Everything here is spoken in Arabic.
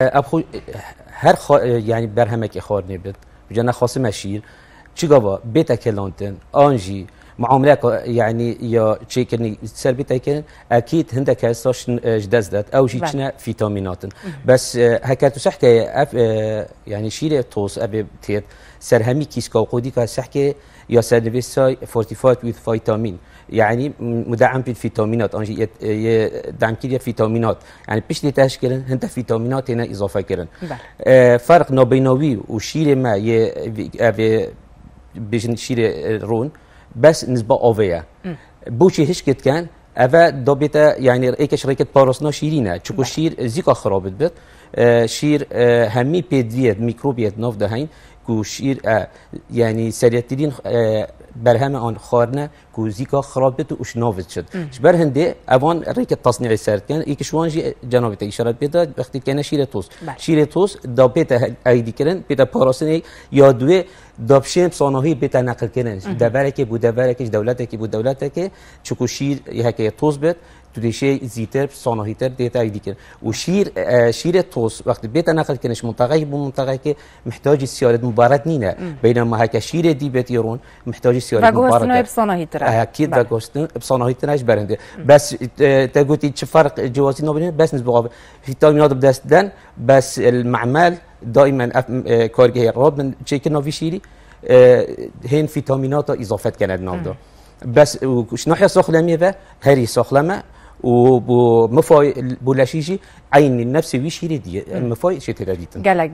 اب خو هر یعنی بر همه که خورد نبود و جنا خاص مشیر چی گفه بیت کلانتن آنجی معامله که یعنی یا چی کنی سر بیت کن اکید هندک هستش جذب داد آو چی بله. چنا فیتامیناتن بس هکر تو صحت اف یعنی شیر توس اب تیر سر همی کیس کاو قودی که صحت یا سر نویسای فورتیفایت ویت فایتامین، يعني مدعم بید ویتامینات جي دعم دمکیری فيتامينات يعني باش لي کردن هند فيتامينات هنا اضافه کردن آه، فرق نابیناوی و شیر ما یه بيجن شيل رون بس نسبة اوفيا بوشي هش كت كان أفا دوبيتا يعني إيكش ريكت بارسنا شيرينا تشكو شير زيكا خرابت بيت آه، شير آه، همي بيديت ميكروبيات نوف دهين كو شير يعني سريتيرين برهم اون خارنه كوزيكا خرابت وش و شد شبر هندی اوان ریک تصنیع سرد کن يعني ایک شوانجی جناب تی اشاره بيتا بختي كنا شیر توس بله. توس دابيتا بیت ایدی بيتا بیت پاراسن دابشين دوی بيتا نقل کردن دبره كي بود دبره كي دولة كي بود دولة كي چکو شیر يهك توس بیت توديشي زيتر تر ديتا يديكن وشير آه توس وقت بيتا نقل كنش منطقه بو منطقه كي محتاج سيارة مباراة نينا بينما هك شير دي بيت يرون محتاج سيارة مبارات اكيد آه، دا گوشتن افسانه نش برند بس آه، تا قلتي چه فرق جوازي نوبني بس نسبه في تايم ياض بدستن بس المعمل دائما آه، كارجه راد من تشيكن نوفي شيري هين فيتامينات اضافات كانت نوبدا بس شنو سخله سخلمه هري سخلمه وبمفاي بولاشيجي عين النفس ويشيري دي المفاي شتيرا ديتن